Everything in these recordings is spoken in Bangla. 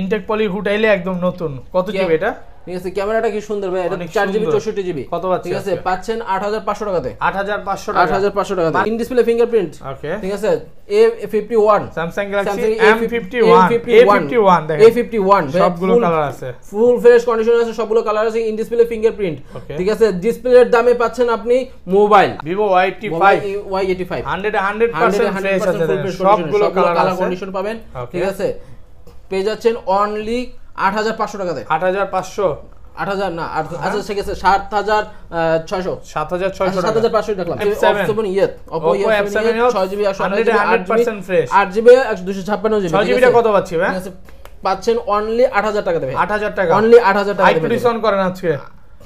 ইনটেক পলি হুটাইলে একদম নতুন কত জিবি এটা ঠিক আছে ক্যামেরাটা কি সুন্দর ভাই এটা 4 জিবি 64 জিবি কত পাচ্ছেন ঠিক আছে পাচ্ছেন 8500 টাকায় 8500 টাকা 8500 টাকা ইন ডিসপ্লে ফিঙ্গারপ্রিন্ট ওকে ঠিক আছে A51 Samsung Galaxy M51 A51 দেখেন A51 সবগুলো কালার আছে ফুল ফ্রেশ কন্ডিশন আছে সবগুলো কালার আছে ইন ডিসপ্লে ফিঙ্গারপ্রিন্ট ঠিক আছে ডিসপ্লের দামে পাচ্ছেন আপনি mobile Vivo Y85 Y85 100 100% fresh আছে সবগুলো কালার কন্ডিশন পাবেন ঠিক আছে পেয়ে যাচ্ছেন অনলি আট হাজার পাঁচশো টাকাতে আট হাজার পাঁচশো আট হাজার হ্যাঁ। আচ্ছা, ছয়শো সাত হাজার আচ্ছা, পাঁচশো ছয় আট পাচ্ছি হ্যাঁ? পাচ্ছেন অনলি আট হাজার টাকা দেবে আট হাজার টাকা অনলি আট হাজার টাকা করেন আজকে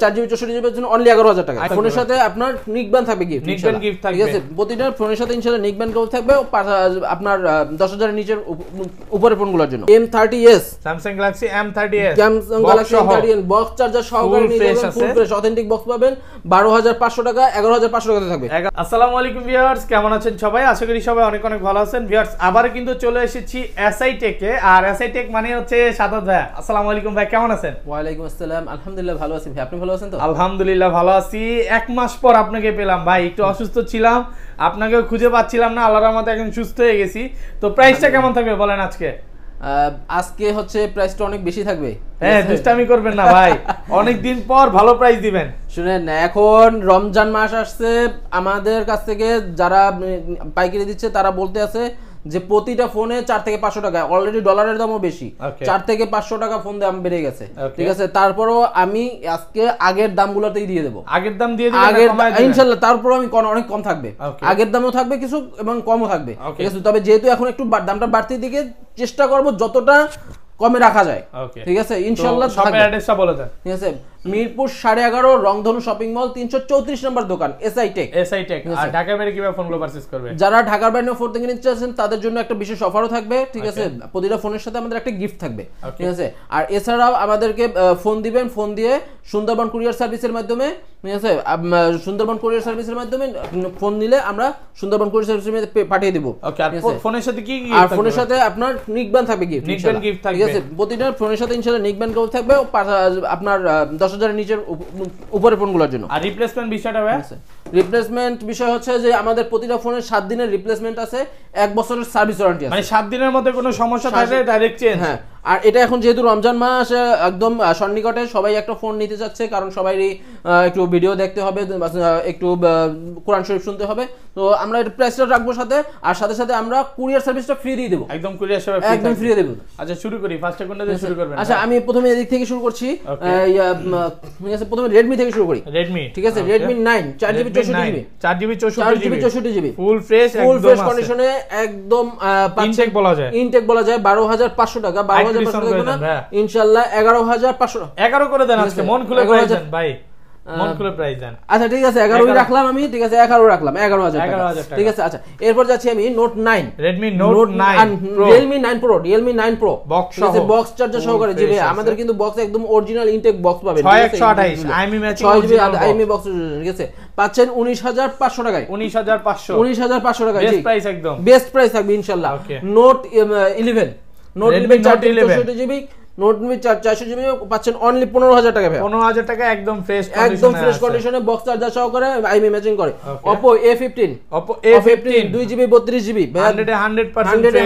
চার জিবি চৌষট্টি জিবির জন্য অনলি এগারো হাজার টাকা ফোনের সাথে আপনার থাকবে গিফট গিফট থাকবে ঠিক আছে প্রতিটা ফোনের সাথে ইনশাল্লাহ থাকবে আপনার দশ হাজারের নিচের উপরে ফোনগুলোর জন্য M thirty S Samsung Galaxy M thirty S Samsung Galaxy M thirty box charger সহকারে নিয়ে যাবেন ফুল ফ্রেশ অথেন্টিক বক্স পাবেন বারো হাজার পাঁচশো টাকা এগারো হাজার পাঁচশো টাকাতে থাকবে আসসালামু আলাইকুম ভিউয়ার্স কেমন আছেন সবাই আশা করি সবাই অনেক অনেক ভালো আছেন ভিউয়ার্স আবার কিন্তু চলে এসেছি এসআই টেকে আর এসআই টেক মানে হচ্ছে সাদা ভাই আসসালামু আলাইকুম ভাই কেমন আছেন ওয়া আলাইকুম আসসালাম আলহামদুলিল্লাহ ভালো আছি ভাই আপনি ভালো আছেন তো আলহামদুলিল্লাহ ভালো আছি এক মাস পর আপনাকে পেলাম ভাই একটু অসুস্থ ছিলাম আপনাকে খুঁজে পাচ্ছিলাম না আল্লাহর রহমতে এখন সুস্থ হয়ে গেছি তো প্রাইসটা কেমন থাকবে বলেন আজকে আজকে হচ্ছে প্রাইসটা অনেক বেশি থাকবে হ্যাঁ দুষ্টামি করবেন না ভাই অনেক দিন পর ভালো প্রাইস দিবেন শুনেন এখন রমজান মাস আসছে আমাদের কাছ থেকে যারা পাইকারি দিচ্ছে তারা বলতে আছে যে প্রতিটা ফোনে চার থেকে পাঁচশো টাকা অলরেডি ডলারের দামও বেশি চার থেকে পাঁচশো টাকা ফোন দাম বেড়ে গেছে ঠিক আছে তারপরেও আমি আজকে আগের দাম গুলোতেই দিয়ে দেবো আগের দাম দিয়ে আগের ইনশাল্লাহ তারপর আমি অনেক কম থাকবে আগের দামও থাকবে কিছু এবং কমও থাকবে ঠিক আছে তবে যেহেতু এখন একটু দামটা বাড়তি দিকে চেষ্টা করব যতটা কমে রাখা যায় ঠিক আছে ইনশাল্লাহ ঠিক আছে মিরপুর সাড়ে এগারো রংধনু শপিং মল তিনশো চৌত্রিশ নম্বর দোকান এসআই টেক এসআই টেক আর ঢাকার বাইরে কিভাবে ফোনগুলো পারচেস করবে যারা ঢাকার বাইরে ফোন থেকে নিতে চাচ্ছেন তাদের জন্য একটা বিশেষ অফারও থাকবে ঠিক আছে প্রতিটা ফোনের সাথে আমাদের একটা গিফট থাকবে ঠিক আছে আর এছাড়াও আমাদেরকে ফোন দিবেন ফোন দিয়ে সুন্দরবন কুরিয়ার সার্ভিসের মাধ্যমে ঠিক আছে সুন্দরবন কুরিয়ার সার্ভিসের মাধ্যমে ফোন নিলে আমরা সুন্দরবন কুরিয়ার সার্ভিসের মধ্যে পাঠিয়ে দেবো ফোনের সাথে কি আর ফোনের সাথে আপনার নিকবান থাকবে গিফট নিকবান গিফট থাকবে ঠিক আছে প্রতিটা ফোনের সাথে ইনশাআল্লাহ নিকবান গিফট থাকবে আপনার দশ হাজারের নিচের উপরে ফোনগুলোর জন্য আর রিপ্লেসমেন্ট বিষয়টা হবে হ্যাঁ, রিপ্লেসমেন্ট বিষয় হচ্ছে যে আমাদের প্রতিটা ফোনে সাত দিনের রিপ্লেসমেন্ট আছে এক বছরের সার্ভিস ওয়ারেন্টি মানে সাত দিনের মধ্যে কোনো সমস্যা থাকলে ডাইরেক্ট চেঞ্জ হ্যাঁ আর এটা এখন যেহেতু রমজান মাস একদম সন্নিকটে সবাই একটা ফোন নিতে চাচ্ছে কারণ সবাইরই একটু ভিডিও দেখতে হবে একটু কোরআন শরীফ শুনতে হবে তো আমরা এটা প্রাইসটা রাখবো সাথে আর সাথে সাথে আমরা কুরিয়ার সার্ভিসটা ফ্রি দিয়ে দেবো একদম কুরিয়ার সার্ভিস একদম ফ্রি দেবো আচ্ছা শুরু করি ফার্স্টে কোনটা দিয়ে শুরু করবেন আচ্ছা আমি প্রথমে এদিক থেকে শুরু করছি প্রথমে রেডমি থেকে শুরু করি রেডমি ঠিক আছে রেডমি নাইন চার GB 4 GB 64 GB 64 GB full fresh full fresh কন্ডিশনে একদম ইনটেক বলা যায় ইনটেক বলা যায় 12500 টাকা 12500 টাকা ইনশাআল্লাহ 11500 টাকা 11 করে দেন আজকে মন খুলে করে দেন ভাই আচ্ছা ঠিক আছে 11 রাখলাম আমি ঠিক আছে এগারো রাখলাম এগারো হাজার ঠিক আছে আচ্ছা এরপর যাচ্ছি আমি note 9 Redmi Note 9 Pro Realme 9 Pro Realme 9 box box charger সহকারে যে আমাদের কিন্তু বক্স একদম অরিজিনাল ইনটেক বক্স পাবেন 6128 বক্স ঠিক আছে পাচ্ছেন 19500 টাকায় 19500 19500 টাকায় বেস্ট প্রাইস একদম বেস্ট প্রাইস থাকবে ইনশাল্লাহ note eleven note eleven 64 GB নোটমি চার চারশো জিবি পাচ্ছেন অনলি পনেরো হাজার টাকা পনেরো হাজার টাকা একদম ফ্রেশ একদম ফ্রেশ কন্ডিশনে বক্স চার্জার করে আইমি ম্যাচিং করে Oppo A fifteen Oppo A fifteen দুই জিবি বত্রিশ জিবি হান্ড্রেডে হান্ড্রেড হান্ড্রেডে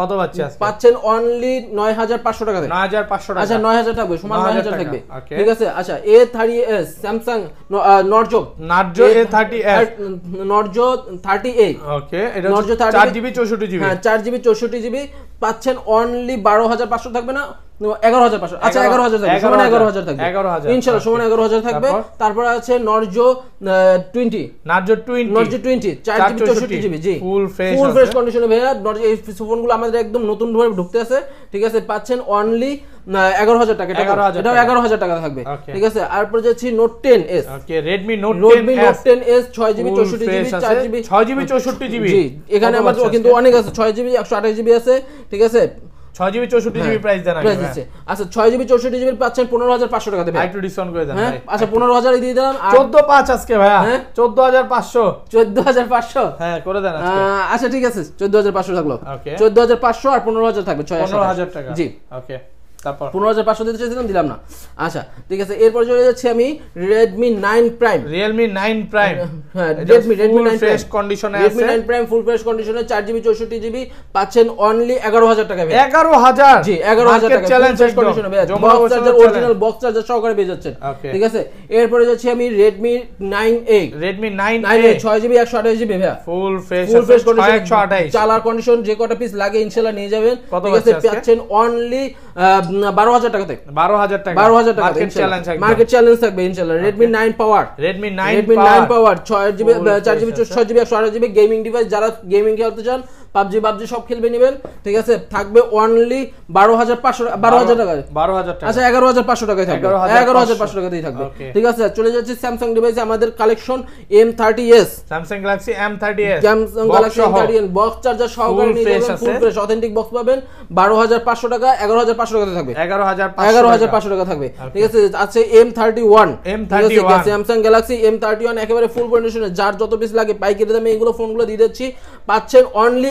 কত পাচ্ছে পাচ্ছেন অনলি নয় হাজার পাঁচশো টাকা নয় হাজার পাঁচশো আচ্ছা নয় হাজার থাকবে সমান নয় হাজার থাকবে ঠিক আছে আচ্ছা A thirty S Samsung Narzo Narzo A thirty S Narzo thirty A okay এটা নর্জো থার্টি জিবি চৌষট্টি জিবি হ্যাঁ চার জিবি চৌষট্টি জিবি পাচ্ছেন অনলি বারো হাজার পাঁচশো থাকবে না এগারো ঢুকতে আছে ঠিক আছে পাচ্ছেন অনলি এগারো হাজার টাকা এটা এগারো হাজার টাকা থাকবে ঠিক আছে তারপরে যাচ্ছি note ten S Redmi note Redmi note ten S ছয় জিবি চৌষট্টি জিবি চার জিবি ছয় জিবি চৌষট্টি জিবি এখানে আমাদের কিন্তু অনেক আছে ছয় জিবি একশো আঠাশ জিবি আছে ঠিক আছে 6 জিবি 64 হ্যাঁ, জিবি প্রাইস দেন প্রাইস হ্যাঁ। আছে আচ্ছা 6 জিবি 64 জিবি পাচ্ছেন 15500 টাকা পনেরো হাজার ডিসকাউন্ট করে দেন হ্যাঁ আচ্ছা 15000 দিয়ে দিলাম 14 5 আজকে ভাইয়া 14500 হ্যাঁ। 14500 হ্যাঁ করে আচ্ছা ঠিক আছে 14500 থাকলো 14500 আর 15000 থাকবে 6000 টাকা জি ওকে তারপর পনেরো হাজার পাঁচশো দিতে চেয়েছিলাম দিলাম না আচ্ছা ঠিক আছে এরপর চলে যাচ্ছি আমি Redmi nine prime Realme nine prime হ্যাঁ রেডমি রেডমি নাইন ফ্রেশ কন্ডিশনে Redmi nine prime full fresh কন্ডিশনে চার জিবি চৌষট্টি জিবি পাচ্ছেন অনলি এগারো হাজার টাকা এগারো হাজার জি এগারো হাজার টাকা চ্যালেঞ্জ ফ্রেশ কন্ডিশনে box charger original box charger সহকারে পেয়ে যাচ্ছেন ঠিক আছে এরপরে যাচ্ছি আমি Redmi nine A Redmi nine nine A ছয় জিবি একশো আঠাশ জিবি ভাইয়া full fresh full fresh condition একশো আঠাশ চালার কন্ডিশন যে কটা পিস লাগে ইনশাল্লাহ নিয়ে যাবেন ঠিক আছে পাচ্ছেন অনলি বারো হাজার থেকে বারো হাজার টাকা বারো হাজার টাকা মার্কেট চ্যালেঞ্জ থাকবে ইনশাল্লাহ রেডমি পাওয়ার পাওয়ার ছয় জিবি চার জিবি ছয় জিবি একশো জিবি গেমিং ডিভাইস যারা গেমিং খেলতে চান পাবজি পাবজি সব খেলবে নেবেন ঠিক আছে থাকবে অনলি বারো হাজার পাঁচশো বারো হাজার টাকা বারো হাজার আচ্ছা এগারো হাজার পাঁচশো টাকায় থাকবে এগারো হাজার পাঁচশো টাকাতেই থাকবে ঠিক আছে চলে যাচ্ছে স্যামসাং ডিভাইস আমাদের collection M thirty S Samsung Galaxy M thirty S Samsung Galaxy M thirty S box charger সহকারে নিয়ে যাবেন ফুল অথেন্টিক বক্স পাবেন বারো হাজার পাঁচশো টাকা এগারো হাজার পাঁচশো টাকাতে থাকবে এগারো হাজার এগারো হাজার পাঁচশো টাকা থাকবে ঠিক আছে আছে M thirty one M thirty Samsung Galaxy M thirty one একেবারে ফুল কন্ডিশনে যার যত পিস লাগে পাইকারি দামে এগুলো ফোনগুলো দিয়ে দিচ্ছি পাচ্ছেন অনলি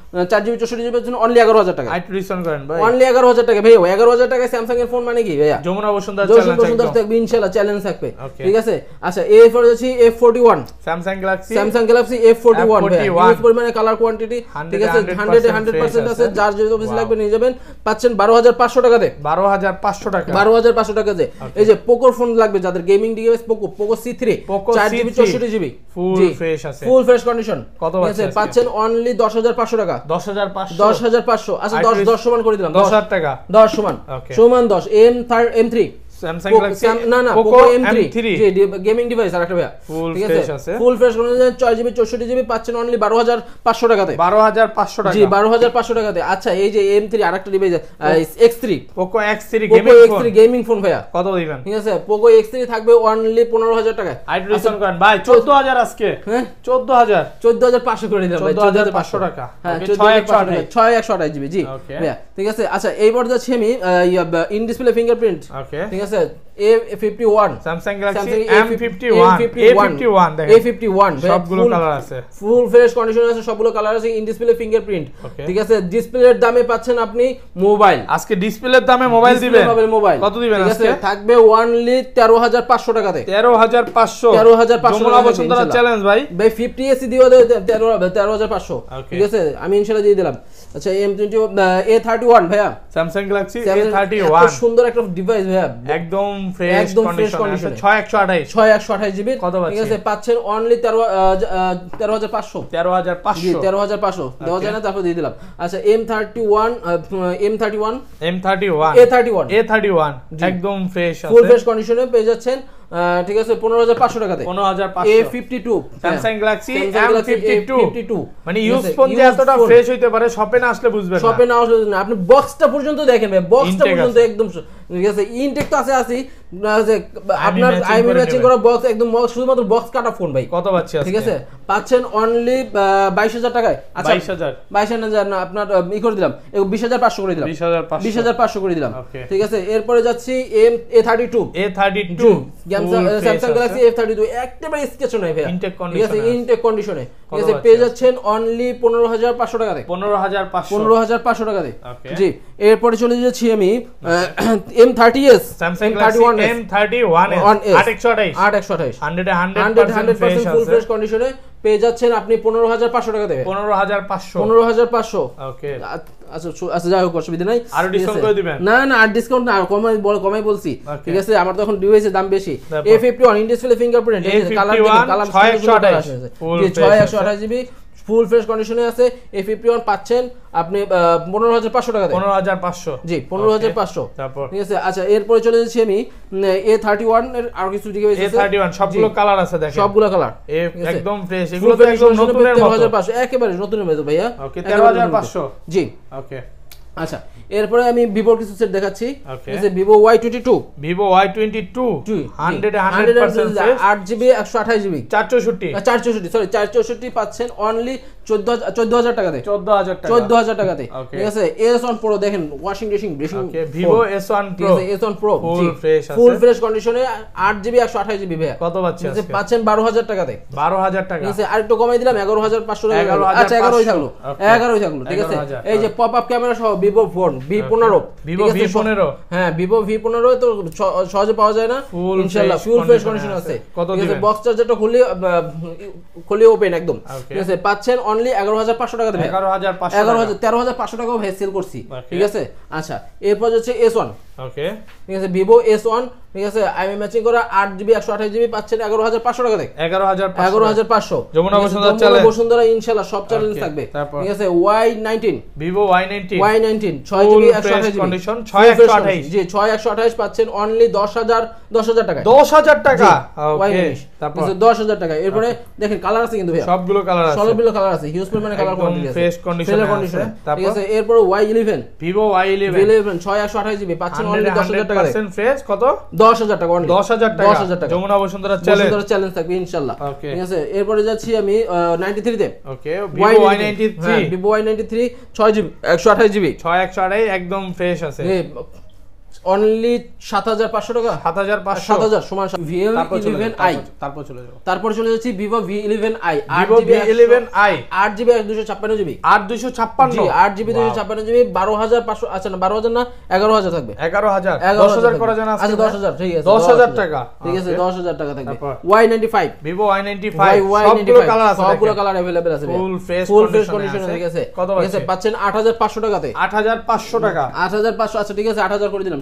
চার জিবি চৌষট্টি জিবির জন্য অনলি এগারো হাজার টাকা আইটু ডিসকাউন্ট করেন ভাই অনলি এগারো হাজার টাকা ভাই এগারো হাজার টাকা স্যামসাং এর ফোন মানে কি ভাইয়া যমুনা বসুন্ধরা যমুনা বসুন্ধরা থাকবে ইনশাআল্লাহ চ্যালেঞ্জ থাকবে ঠিক আছে আচ্ছা এ ফোর যাচ্ছি F forty one Samsung Galaxy Samsung Galaxy F forty one use পরিমাণে কালার কোয়ান্টিটি ঠিক আছে হান্ড্রেড হান্ড্রেড পার্সেন্ট আছে যার যদি অফিস লাগবে নিয়ে যাবেন পাচ্ছেন বারো হাজার পাঁচশো টাকাতে বারো হাজার পাঁচশো টাকা বারো হাজার পাঁচশো টাকাতে এই যে পোকোর ফোন লাগবে যাদের gaming device Poco Poco C three চার জিবি চৌষট্টি জিবি ফুল ফ্রেশ আছে ফুল ফ্রেশ কন্ডিশন কত আছে পাচ্ছেন অনলি দশ হাজার পাঁচশো টাকা দশ হাজার পাঁচশো আচ্ছা দশ দশ সমান করে দিলাম দশ হাজার টাকা দশ সমান সমান দশ M M three Samsung Galaxy না না Poco M3 G gaming device আর একটা ভাইয়া ঠিক আছে ফুল ফ্রেশ কোন 64 64GB পাচ্ছেন অনলি 12500 টাকাতে 12500 টাকা জি 12500 টাকাতে আচ্ছা এই যে M3 আরেকটা device X3 Poco X3 gaming phone X3 gaming phone ভাইয়া কত দিবেন ঠিক আছে পোকো X3 থাকবে অনলি 15000 টাকায় আইট আচ্ছা, করেন ভাই 14000 আজকে 14000 হ্যাঁ? 14500 করে দিলাম ভাই 14500 টাকা হ্যাঁ 6128 GB জি ভাইয়া ঠিক আছে আচ্ছা এই পর্যায়ে আমি ইন ডিসপ্লে ফিঙ্গারপ্রিন্ট ঠিক আছে said, A51 Samsung Galaxy M51 A51 A51 সবগুলো কালার আছে ফুল ফ্রেশ কন্ডিশন আছে আপনি মোবাইল আজকে ডিসপ্লের দামে মোবাইল দিবেন মোবাইল কত দিবেন ঠিক আছে আমি ইনশাআল্লাহ দিয়ে দিলাম আচ্ছা M20 A31 ভাইয়া Samsung Galaxy A31 সুন্দর একটা ডিভাইস ভাইয়া একদম ফ্রেশ একদম ফ্রেশ কন্ডিশন 6128 6128 জিবি কত ঠিক আছে পাচ্ছেন অনলি 13 13500 13500 13500 দেওয়া যায় না তারপর দিয়ে দিলাম আচ্ছা M31 M31 M31 A31 A31 একদম ফ্রেশ আছে ফুল ফ্রেশ কন্ডিশনে পেয়ে যাচ্ছেন ঠিক আছে পনেরো হাজার পাঁচশো টাকাতে পনেরো হাজার A fifty two Samsung Galaxy fifty two মানে ইউজ ফোন যে এতটা ফ্রেশ হইতে পারে শপে না আসলে বুঝবে শপে না আসলে আপনি বক্সটা পর্যন্ত দেখেন ভাই বক্সটা পর্যন্ত একদম ঠিক আছে ইনটেক তো আছে আছি আপনার আইমি ম্যাচিং করা বক্স একদম শুধুমাত্র বক্স কাটা ফোন ভাই কত পাচ্ছি ঠিক আছে পাচ্ছেন অনলি বাইশ হাজার টাকায় আচ্ছা বাইশ হাজার না আপনার ই করে দিলাম বিশ হাজার পাঁচশো করে দিলাম বিশ হাজার পাঁচশো করে দিলাম ঠিক আছে এরপরে যাচ্ছি M A thirty two A thirty two Samsung Galaxy F thirty two একেবারে স্কেচও নাই ভাই ঠিক আছে ইনটেক কন্ডিশনে ঠিক আছে পেয়ে যাচ্ছেন অনলি পনেরো হাজার পাঁচশো টাকাতে পনেরো হাজার পনেরো হাজার পাঁচশো টাকাতে জি এরপরে চলে যাচ্ছি আমি M thirty S Samsung thirty one পেয়ে যাচ্ছেন আপনি পনেরো হাজার পাঁচশো টাকা দেবেন পনেরো হাজার পাঁচশো পনেরো হাজার পাঁচশো যাই হোক অসুবিধা নাই না না আর ডিসকাউন্ট কমাই বড় কমাই বলছি ঠিক আছে আমার তখন দাম বেশি fifty one in fingerprint colour ছয় একশো আঠাশ জিবি ফুল ফ্রেশ কন্ডিশনে আছে এ ফিফটি ওয়ান পাচ্ছেন আপনি পনেরো হাজার পাঁচশো টাকা পনেরো হাজার পাঁচশো জি পনেরো হাজার পাঁচশো তারপর ঠিক আছে আচ্ছা এরপরে চলে যাচ্ছি আমি এ থার্টি ওয়ান এর আর কিছু এ থার্টি ওয়ান সবগুলো কালার আছে দেখেন সবগুলো কালার একদম ফ্রেশ এগুলো তো একদম নতুনের মতো একেবারে নতুন মতো ভাইয়া ওকে পাঁচশো জি ওকে আচ্ছা এরপরে আমি ভিভো কিছু সেট দেখাচ্ছি এই যে Vivo Y22 Vivo Y22 100 100% 8GB 128GB 464 464 sorry 464 পাচ্ছেন অনলি 14000 টাকাতে 14000 টাকা 14000 টাকাতে ঠিক আছে S1 Pro দেখেন washing dressing dressing okay Vivo S1 Pro S1 Pro full fresh আছে ফুল ফ্রেশ কন্ডিশনে 8GB 128GB ভাই কত পাচ্ছেন আজকে পাচ্ছেন 12000 টাকাতে 12000 টাকা ঠিক আছে আরেকটু কমাই দিলাম 11500 টাকা আচ্ছা 11 থাকলো 11 থাকলো ঠিক আছে এই যে পপ আপ ক্যামেরা সহ ভিভো ফোন ভি পনেরো ভিভো ভি পনেরো হ্যাঁ ভিভো ভি পনেরো তো সহজে পাওয়া যায় না ইনশাল্লাহ ফুল ফ্রেশ কন্ডিশন আছে ঠিক আছে বক্স চার্জারটা খুলি খুলি ওপেন একদম ঠিক আছে পাচ্ছেন অনলি এগারো হাজার পাঁচশো টাকা দেবে এগারো হাজার এগারো হাজার তেরো হাজার পাঁচশো টাকাও সেল করছি ঠিক আছে আচ্ছা এরপর হচ্ছে এস ওয়ান ঠিক আছে ভিভো এস ওয়ান ঠিক আছে অনলি দশ হাজার দশ হাজার টাকা দশ হাজার টাকা দশ হাজার টাকা এরপরে দেখেন কালার আছে কিন্তু কন্ডিশন ঠিক আছে এরপরে ওয়াই ছয় একশো আঠাশ পাচ্ছেন অনলি 10000 টাকা 100% ফ্রেশ কত 10000 টাকা অনলি 10000 টাকা 10000 টাকা যমুনা বসুন্ধরা চ্যালেঞ্জ বসুন্ধরা চ্যালেঞ্জ থাকবে ইনশাআল্লাহ ঠিক আছে এরপরে যাচ্ছি আমি 93 তে ওকে Vivo Y93 Vivo Y93 6GB 128GB 6 128 একদম ফ্রেশ আছে অনলি সাত হাজার পাঁচশো টাকা সাত হাজার পাঁচশো সাত হাজার সমান ইলেভেন আই তারপর চলে যাবো তারপর চলে যাচ্ছি ভিভো ভি ইলেভেন আই আট জিবি ইলেভেন আই আট জিবি দুশো ছাপ্পান্ন জিবি আট দুশো ছাপ্পান্ন আট জিবি দুশো ছাপ্পান্ন জিবি বারো হাজার পাঁচশো আচ্ছা না বারো হাজার না এগারো হাজার থাকবে এগারো হাজার দশ হাজার করা যায় না আচ্ছা দশ হাজার ঠিক আছে দশ হাজার টাকা ঠিক আছে দশ হাজার টাকা থাকবে Y ninety five Vivo Y ninety five Y ninety five সবগুলো কালার অ্যাভেলেবেল আছে full face full face condition ঠিক আছে ঠিক আছে পাচ্ছেন আট হাজার পাঁচশো টাকাতে আট হাজার পাঁচশো টাকা আট হাজার পাঁচশো আচ্ছা ঠিক আছে আট হাজার করে দিলাম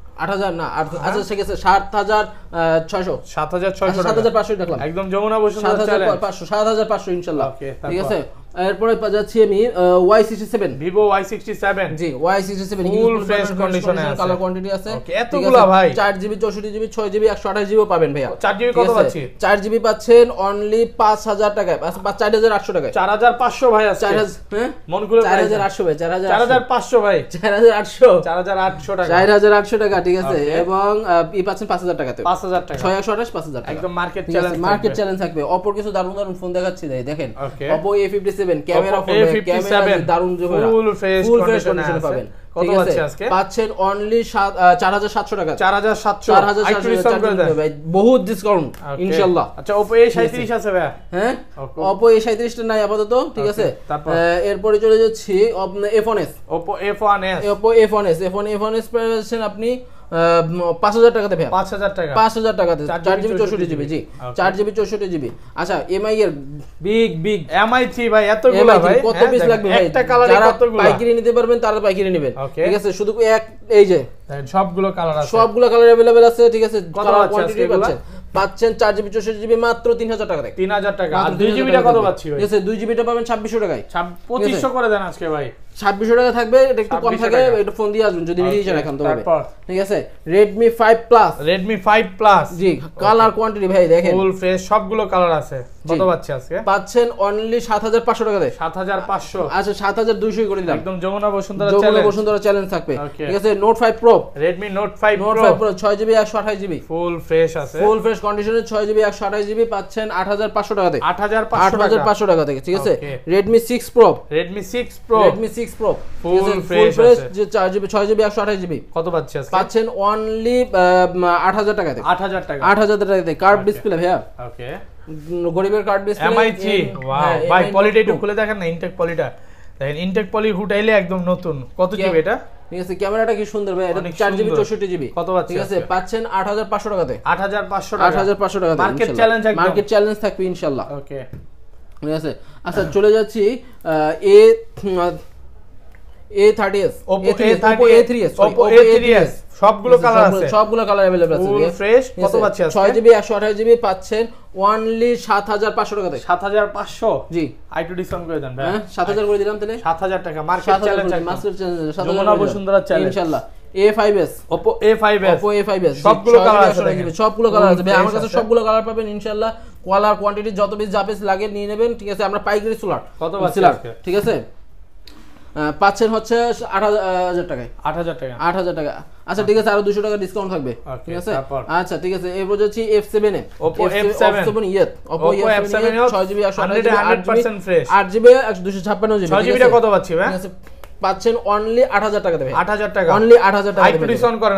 আট হাজার না হ্যাঁ। আচ্ছা ঠিক আছে সাত হাজার ছয়শো সাত হাজার ছয়শো আচ্ছা, সাত হাজার পাঁচশো দেখলাম একদম যমুনা বসে সাত হাজার পাঁচশো সাত হাজার পাঁচশো ইনশাল্লাহ ঠিক আছে এরপরে যাচ্ছি আমি Y sixty seven Vivo Y sixty seven G Y sixty seven full fresh কন্ডিশনে কালার কোয়ান্টিটি আছে এতগুলা ভাই চার জিবি চৌষট্টি জিবি ছয় জিবি একশো আঠাশ জিবি পাবেন ভাইয়া চার জিবি কত পাচ্ছি চার জিবি পাচ্ছেন অনলি পাঁচ হাজার টাকায় চার হাজার আটশো টাকায় চার হাজার পাঁচশো ভাই চার হাজার হ্যাঁ? চার হাজার আটশো ভাই চার হাজার চার হাজার পাঁচশো ভাই চার হাজার আটশো চার হাজার আটশো টাকা চার হাজার আটশো টাকা ঠিক আছে এবং ই পাচ্ছেন পাঁচ হাজার টাকাতে পাঁচ হাজার টাকা ছয় একশো আঠাশ পাঁচ হাজার একদম মার্কেট চ্যালেঞ্জ মার্কেট চ্যালেঞ্জ থাকবে অপর কিছু দারুণ দারুণ ফোন দেখাচ্ছি দেখেন Oppo A fifty camera camera দারুন ফুল ফেস ফুল ফেস কন্ডিশনে পাবেন কত আছে আজকে পাচ্ছেন অনলি 4700 টাকা 4700 4700 ভাই বহুত ডিসকাউন্ট ইনশাআল্লাহ আচ্ছা Oppo A37 আছে ভাই হ্যাঁ Oppo A37 টা নাই আপাতত ঠিক আছে এরপরে চলে যাচ্ছি A1s Oppo A1s Oppo A1s F1 A1s আপনি পাঁচ টাকাতে টাকা টাকাতে চার জিবি চৌষট্টি জিবি জি জিবি জিবি আচ্ছা এমআই এর বিগ বিগ এমআই ভাই ভাই কত পিস হ্যাঁ, লাগবে ভাই একটা কালারে নিতে পারবেন তারা নেবেন ঠিক আছে শুধু এক এই যে সবগুলো কালার আছে সবগুলো কালার अवेलेबल আছে ঠিক আছে কালার কোয়ান্টিটি পাচ্ছেন পাচ্ছেন জিবি জিবি মাত্র তিন হাজার টাকা তিন হাজার টাকা দুই জিবিটা কত পাচ্ছি দুই জিবিটা পাবেন ছাব্বিশশো টাকায় করে দেন আজকে ভাই ছাব্বিশশো টাকা থাকবে এটা একটু কম থাকে ফোন দিয়ে আসবেন যদি নিয়ে যান এখন ঠিক আছে Redmi five plus Redmi five plus G colour quantity ভাই দেখেন ফুল ফ্রেশ সবগুলো কালার আছে কত পাচ্ছে আজকে পাচ্ছেন অনলি সাত হাজার পাঁচশো টাকা দেয় সাত হাজার পাঁচশো আচ্ছা সাত হাজার দুইশোই করে দিলাম একদম যমুনা বসুন্ধরা যমুনা বসুন্ধরা চ্যালেঞ্জ থাকবে ঠিক আছে note five pro Redmi note five note five pro ছয় জিবি একশো আঠাশ জিবি ফুল আছে ফুল কন্ডিশনে ছয় জিবি একশো আঠাশ জিবি পাচ্ছেন আট হাজার পাঁচশো টাকা আট হাজার আট হাজার পাঁচশো টাকা থেকে ঠিক আছে Redmi six pro Redmi six pro Redmi six six GB গরিবের হ্যাঁ, ঠিক আছে ক্যামেরাটা কি সুন্দর ভাই কত ঠিক আছে পাচ্ছেন টাকাতে চ্যালেঞ্জ থাকবে ওকে ঠিক আছে আচ্ছা চলে যাচ্ছি এ A30s Oppo A3s Oppo A3s সবগুলো কালার আছে সবগুলো কালার अवेलेबल আছে ফ্রেশ কত পাচ্ছেন পাচ্ছেন অনলি 7500 টাকা থেকে 7500 জি আইটু ডিসকাউন্ট করে দেন ভাই 7000 হ্যাঁ, করে দিলাম তাহলে 7000 টাকা মার্কেট চ্যালেঞ্জ চ্যালেঞ্জ 7000 চ্যালেঞ্জ ইনশাআল্লাহ A5s Oppo A5s Oppo A5s সবগুলো কালার আছে সবগুলো কালার আছে ভাই আমার কাছে সবগুলো কালার পাবেন ইনশাআল্লাহ কোয়ালার কোয়ান্টিটি যত বেশি যা লাগে নিয়ে নেবেন ঠিক আছে আমরা পাইকারি সোলার কত আছে ঠিক আছে পাচ্ছেন হচ্ছে আট হাজার টাকায় আট হাজার টাকা আট হাজার টাকা আচ্ছা ঠিক আছে আরো দুশো টাকা ডিসকাউন্ট থাকবে ঠিক আছে আচ্ছা ঠিক আছে এরপর যাচ্ছি F seven A F seven ইয়েত ওপো এফ সেভেন ছয় জিবি আট জিবি একশো দুশো ছাপ্পান্ন জিবি ছয় জিবিটা কত পাচ্ছি পাচ্ছেন অনলি আট হাজার টাকা দেবে আট হাজার টাকা অনলি আট হাজার টাকা ডিসকাউন্ট করেন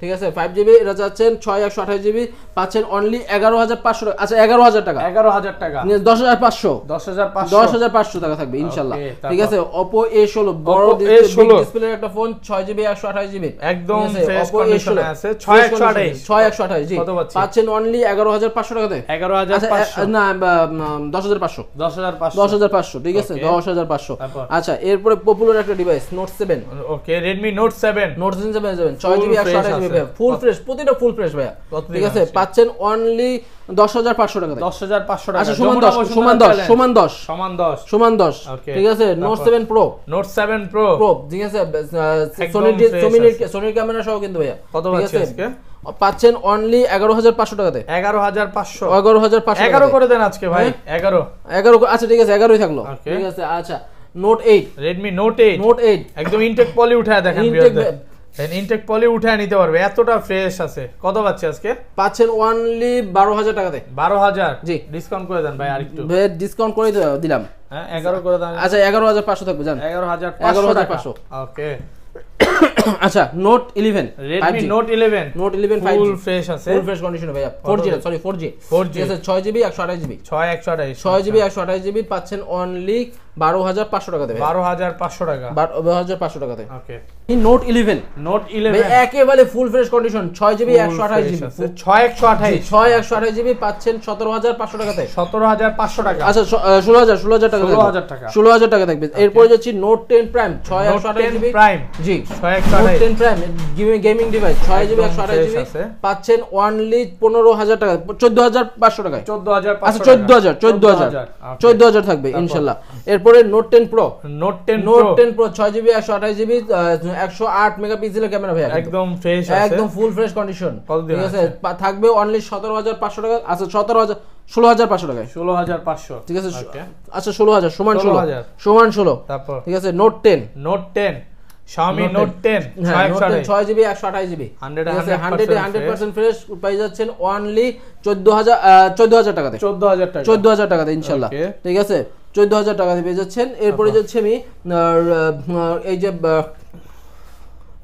ঠিক আছে ফাইভ জিবি এটা চাচ্ছেন ছয় একশো আঠাশ জিবি পাচ্ছেন অনলি এগারো হাজার পাঁচশো টাকা আচ্ছা এগারো হাজার টাকা এগারো হাজার টাকা দশ হাজার পাঁচশো দশ হাজার দশ হাজার পাঁচশো টাকা থাকবে ইনশাল্লাহ ঠিক আছে অপো এ ষোলো বড় ডিসপ্লে একটা ফোন ছয় জিবি একশো আঠাশ জিবি একদম অপো এ ষোলো ছয় একশো আঠাশ ছয় একশো আঠাশ জি পাচ্ছেন অনলি এগারো হাজার পাঁচশো টাকা টাকাতে এগারো হাজার আচ্ছা, না দশ হাজার পাঁচশো দশ হাজার দশ হাজার পাঁচশো ঠিক আছে দশ হাজার পাঁচশো আচ্ছা এরপরে পপুলার একটা device note seven okay Redmi note seven note seven seven ছয় জিবি একশো আঠাশ জি ভাইয়া ফুল ফ্রেশ প্রতিটা ফুল ফ্রেশ ভাইয়া ঠিক আছে পাচ্ছেন অনলি 10500 টাকা পাঁচশো টাকা আচ্ছা, সমান 10 সমান 10 সমান 10 সমান 10 সমান 10 ঠিক আছে note seven pro note 7 pro pro ঠিক আছে সনি ক্যামেরা সহ কিন্তু ভাইয়া কত আছে পাচ্ছেন অনলি এগারো হাজার পাঁচশো টাকাতে এগারো হাজার পাঁচশো এগারো হাজার পাঁচশো এগারো করে দেন আজকে ভাই হ্যাঁ? এগারো এগারো আচ্ছা ঠিক আছে এগারোই থাকলো ঠিক আছে আচ্ছা note eight Redmi note eight note eight একদম ইনটেক পলি উঠায় দেখেন দেন ইনটেক পলি উঠায় নিতে পারবে এতটা ফ্রেশ আছে কত পাচ্ছে আজকে পাচ্ছেন অনলি বারো হাজার টাকাতে বারো হাজার জি ডিসকাউন্ট করে দেন ভাই আরেকটু ভাই ডিসকাউন্ট করে দিলাম হ্যাঁ এগারো করে দেন আচ্ছা এগারো হাজার পাঁচশো থাকবে জান এগারো হাজার এগারো হাজার পাঁচশো ওকে আচ্ছা note 11 Redmi note 11 note 11 5G full fresh আছে ফুল ফ্রেশ কন্ডিশনে ভাইয়া 4G সরি 4G 4G আছে 6GB 128GB 6 128 6GB 128GB পাচ্ছেন অনলি 12500 টাকা দেবে 12500 টাকা 12500 টাকা দেবে ওকে এই নোট 11 নোট 11 ভাই একেবারে full fresh condition 6GB 128GB 6128 128GB পাচ্ছেন 17500 টাকাতে 17500 টাকা আচ্ছা 16000 16000 টাকা 16000 টাকা 16000 টাকা থাকবে এরপর যাচ্ছি note 10 prime 6128GB prime G ten prime gaming থাকবে ক্যামেরা ভাই একদম একদম ফুল ফ্রেশ কন্ডিশন ঠিক আছে থাকবে অনলি সতেরো হাজার পাঁচশো টাকা আচ্ছা সতেরো হাজার ষোলো হাজার পাঁচশো টাকায় ষোলো হাজার পাঁচশো ঠিক আছে আচ্ছা ষোলো হাজার সমান ষোলো সমান ষোলো তারপর ঠিক আছে note ten note ten Xiaomi Note 10 6 GB 128 GB 100 100% fresh পাই যাচ্ছেন অনলি 14000 14000 টাকাতে 14000 টাকা 14000 টাকাতে ইনশাআল্লাহ ঠিক আছে 14000 টাকাতে পেয়ে যাচ্ছেন এরপরে যাচ্ছে আমি এই যে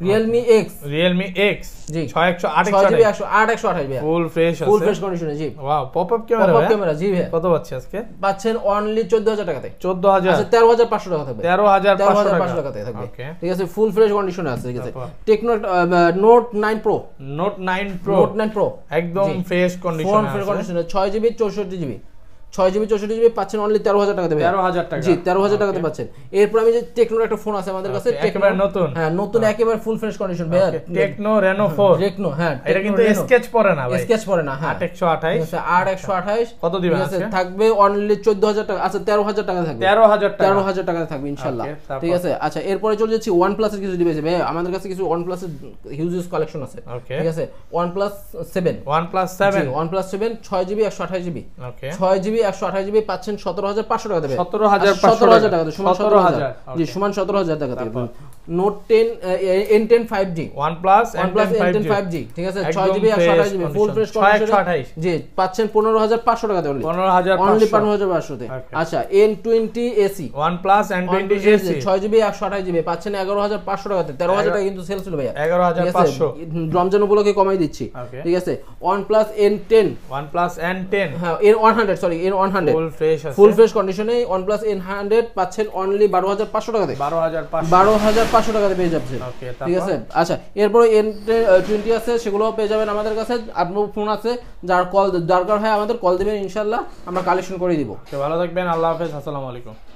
Realme X Realme X G ছয় একশো আট একশো আট একশো আঠাশ ভাই ফুল ফ্রেশ ফুল ফ্রেশ কন্ডিশনে জি wow pop up camera pop camera জি ভাই কত পাচ্ছি আজকে পাচ্ছেন অনলি চোদ্দ হাজার টাকাতে চোদ্দ হাজার আচ্ছা, তেরো হাজার পাঁচশো টাকা থাকবে তেরো হাজার তেরো হাজার পাঁচশো টাকাতে থাকবে ঠিক আছে ফুল ফ্রেশ কন্ডিশনে আছে ঠিক আছে Tecno note nine pro note nine pro note nine pro একদম ফ্রেশ কন্ডিশন ফ্রেশ কন্ডিশনে ছয় জিবি চৌষট্টি জিবি ছয় জিবি চৌষট্টি জিবি পাচ্ছেন অনলি তেরো হাজার দেবে তেরো হাজার টাকা জি তেরো হাজার টাকাতে পাচ্ছেন এরপর আমি যে টেকনোর একটা ফোন আছে আমাদের কাছে নতুন হ্যাঁ নতুন হ্যাঁ। একেবারে ফুল ফ্রেশ কন্ডিশন ভাইয়া টেকনো রেনো ফোর টেকনো হ্যাঁ এটা কিন্তু স্কেচ পরে না স্কেচ পরে না হ্যাঁ 828 আর আঠাইশ আচ্ছা। কত দিবে আছে থাকবে অনলি চোদ্দ হাজার টাকা আচ্ছা তেরো হাজার টাকা থাকবে তেরো হাজার টাকা হাজার টাকা থাকবে ইনশাল্লাহ ঠিক আছে আচ্ছা এরপরে চলে যাচ্ছি ওয়ান প্লাসের কিছু ডিভাইস ভাই আমাদের কাছে কিছু ওয়ান প্লাসের হিউজ কালেকশন আছে ঠিক আছে সেভেন ওয়ান প্লাস সেভেন ছয় জিবি একশো আঠাইশ জিবি ছয় জিবি এসি ওয়ান ছয় জিবি একশো আঠাশ আচ্ছা, জিবি আচ্ছা। আচ্ছা, পাচ্ছেন এগারো হাজার পাঁচশো টাকা কিন্তু সেল ছিল ভাইয়া রমজান উপলক্ষে কমাই দিচ্ছি ঠিক আছে one N ten OnePlus N ten এর one hundred sorry N one hundred full fresh কন্ডিশনে ওয়ান প্লাস এন হান্ড্রেড পাচ্ছেন অনলি বারো হাজার পাঁচশো টাকাতে বারো হাজার বারো হাজার পাঁচশো টাকাতে পেয়ে যাচ্ছে ঠিক আছে আচ্ছা এরপরে এন টোয়েন্টি আছে সেগুলো পেয়ে যাবেন আমাদের কাছে আপনার ফোন আছে যার কল দরকার হয় আমাদের কল দেবেন ইনশাল্লাহ আমরা কালেকশন করে দিব ভালো থাকবেন আল্লাহ হাফেজ আসসালামু আলাইকুম